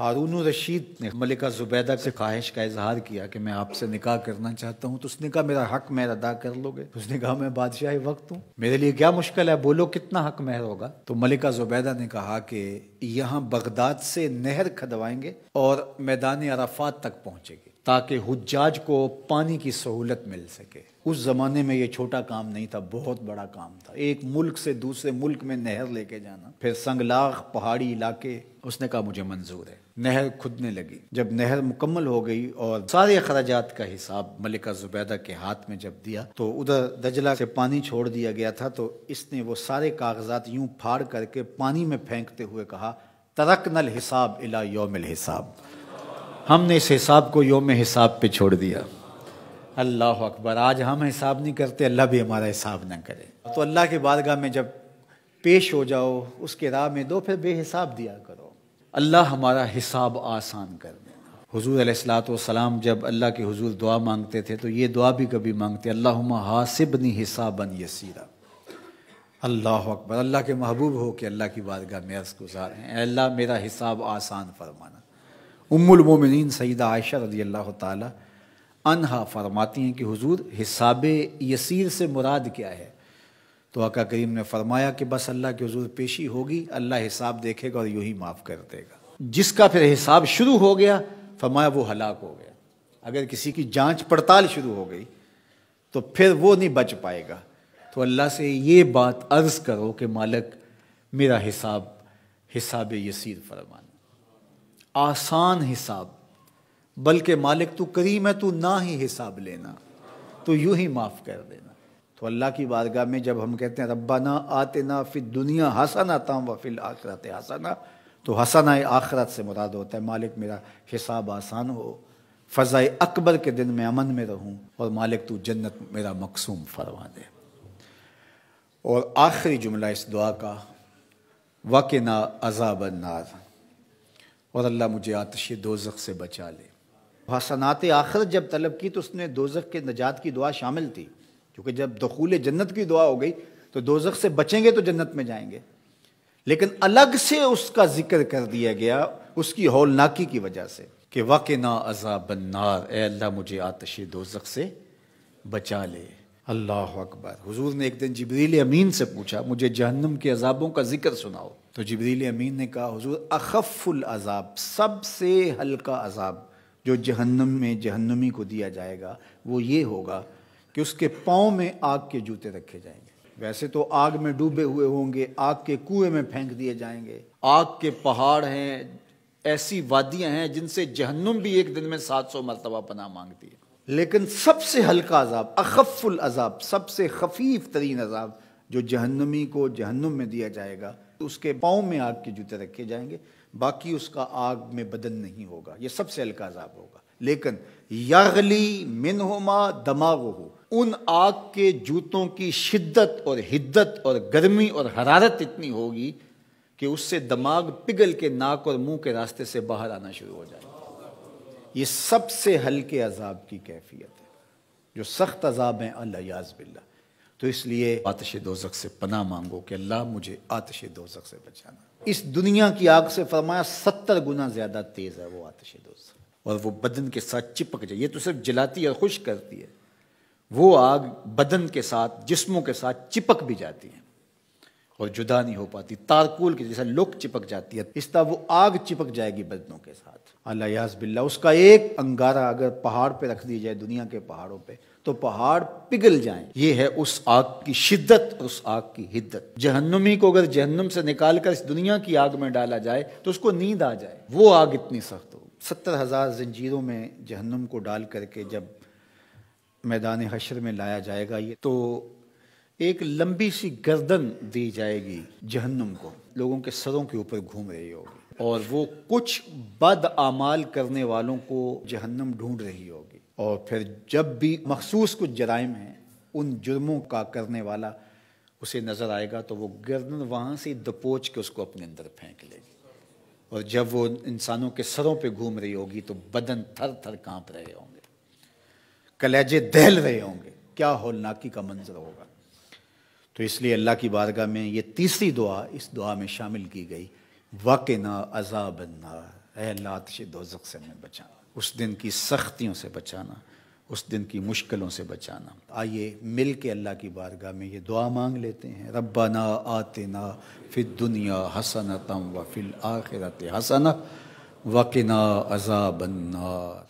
हारून रशीद ने मलिका जुबैदा से ख्वाहिश का इजहार किया कि मैं आपसे निकाह करना चाहता हूँ तो उसने कहा मेरा हक महर अदा कर लोगे तो उसने कहा मैं बादशाह वक्त हूँ मेरे लिए क्या मुश्किल है बोलो कितना हक महर होगा तो मलिका जुबैदा ने कहा कि यहाँ बगदाद से नहर खदवाएंगे और मैदान अराफात तक पहुँचेगी ताकि हजाज को पानी की सहूलत मिल सके उस ज़माने में ये छोटा काम नहीं था बहुत बड़ा काम था एक मुल्क से दूसरे मुल्क में नहर लेके जाना फिर संगलाख पहाड़ी इलाके उसने कहा मुझे मंजूर है नहर खुदने लगी जब नहर मुकम्मल हो गई और सारे अखराज का हिसाब मलिका जुबैदा के हाथ में जब दिया तो उधर दजला से पानी छोड़ दिया गया था तो इसने वो सारे कागजात यूं फाड़ करके पानी में फेंकते हुए कहा तरक नल हिसाब इला योमिल हिसाब हमने इस हिसाब को योम हिसाब पे छोड़ दिया अल्लाह अकबर आज हम हिसाब नहीं करते अल्लाह भी हमारा हिसाब ना करे तो अल्लाह के बादगाह में जब पेश हो जाओ उसके राह में दो फिर बेहिसाब दिया करो अल्लाह हमारा हिसाब आसान कर देना हजूर सलाम जब अल्लाह के हजूर दुआ मांगते थे तो ये दुआ भी कभी मांगते अल्लाह हासिबनी ये यसीरा अल्लाह अकबर अल्लाह के महबूब हो के अल्लाह की बादगाह में अर्ज गुजार हैं अल्लाह मेरा हिसाब आसान फरमाना उम्मिन सईदा आयशा रजी अल्लाह तहा फरमाती हैं कि हुजूर हिसाब यसीर से मुराद क्या है तो आका करीम ने फरमाया कि बस अल्लाह के हजूर पेशी होगी अल्लाह हिसाब देखेगा और यूँ ही माफ़ कर देगा जिसका फिर हिसाब शुरू हो गया फरमाया वो हलाक हो गया अगर किसी की जांच पड़ताल शुरू हो गई तो फिर वो नहीं बच पाएगा तो अल्लाह से ये बात अर्ज़ करो कि मालक मेरा हिसाब हिसाब यसीर फरमाना आसान हिसाब बल्कि मालिक तू करीम है तू ना ही हिसाब लेना तो यूं ही माफ़ कर देना तो अल्लाह की बारगाह में जब हम कहते हैं रब्बाना ना फिर दुनिया हसना ताम व फिल आखरत हसना तो हसना आखरत से मुराद होता है मालिक मेरा हिसाब आसान हो फ़ज़ाए अकबर के दिन मैं अमन में रहूँ और मालिक तू जन्नत मेरा मकसूम फरमा दे और आखिरी जुमला इस दुआ का वकना नार और अल्लाह मुझे आतश दोजख से बचा ले हसनात आखिर जब तलब की तो उसने दोजख के नजात की दुआ शामिल थी क्योंकि जब दखूल जन्नत की दुआ हो गई तो दोजख से बचेंगे तो जन्नत में जाएंगे लेकिन अलग से उसका जिक्र कर दिया गया उसकी हौलनाकी की वजह से कि वाक़ ना अजा ए अल्लाह मुझे आतश दोजख से बचा ले अल्लाह अकबर हुजूर ने एक दिन जबरील अमीन से पूछा मुझे जहन्नम के अजाबों का जिक्र सुनाओ तो जबरील अमीन ने कहा हजूर अखफ़ुल अजाब सबसे हल्का अजाब जो जहन्नम में जहन्नमी को दिया जाएगा वो ये होगा कि उसके पाँव में आग के जूते रखे जाएंगे वैसे तो आग में डूबे हुए होंगे आग के कुएं में फेंक दिए जाएंगे आग के पहाड़ हैं ऐसी वादियां हैं जिनसे जहन्नुम भी एक दिन में सात सौ मरतबा पना मांगती है लेकिन सबसे हल्का अजाब अखफ़ुल अजाब सबसे खफीफ तरीन अजाब जो जहन्नमी को जहन्नुम में दिया जाएगा तो उसके पाँव में आग के जूते रखे जाएंगे बाकी उसका आग में बदन नहीं होगा ये सबसे हल्का अजाब होगा लेकिन यगली मिनहुमा दमाग हो उन आग के जूतों की शिद्दत और हिद्दत और गर्मी और हरारत इतनी होगी कि उससे दमाग पिघल के नाक और मुंह के रास्ते से बाहर आना शुरू हो जाएगा ये सबसे हल्के अजाब की कैफियत है जो सख्त अजाब है अल्लाह याज बिल्ला तो इसलिए आतश दोजक से पना मांगो कि अल्लाह मुझे आतश दोजक से बचाना इस दुनिया की आग से फरमाया सत्तर गुना ज़्यादा तेज़ है वो आतश दोजक और वो बदन के साथ चिपक जाए ये तो सिर्फ जलाती और खुश करती है वो आग बदन के साथ जिस्मों के साथ चिपक भी जाती है और जुदा नहीं हो पाती तारकूल की जैसा लुक चिपक जाती है इस तरह वो आग चिपक जाएगी बदनों के साथ अल्लाह बिल्ला उसका एक अंगारा अगर पहाड़ पे रख दिया जाए दुनिया के पहाड़ों पे तो पहाड़ पिघल जाएं ये है उस आग की शिद्दत उस आग की हिद्दत जहन्नुमी को अगर जहन्नुम से निकाल कर इस दुनिया की आग में डाला जाए तो उसको नींद आ जाए वो आग इतनी सख्त हो सत्तर हज़ार जंजीरों में जहन्नुम को डाल करके जब मैदान हशर में लाया जाएगा ये तो एक लंबी सी गर्दन दी जाएगी जहन्नुम को लोगों के सरों के ऊपर घूम रही होगी और वो कुछ बद आमाल करने वालों को जहन्नम ढूंढ रही होगी और फिर जब भी मखसूस कुछ जराइम हैं उन जुर्मों का करने वाला उसे नज़र आएगा तो वो गर्दन वहाँ से दपोच के उसको अपने अंदर फेंक लेगी और जब वो इंसानों के सरों पे घूम रही होगी तो बदन थर थर कांप रहे होंगे कलेजे दहल रहे होंगे क्या होलनाकी का मंजर होगा तो इसलिए अल्लाह की बारगाह में ये तीसरी दुआ इस दुआ में शामिल की गई वाकना अजाबन्नार अल्लाह आतश दो से हमें बचाना उस दिन की सख्तियों से बचाना उस दिन की मुश्किलों से बचाना आइए मिल के अल्लाह की बारगाह में ये दुआ मांग लेते हैं रब्बा आते आतना फिर दुनिया हसन तम व फिल आखिरत हसन अजा अजाबन्नार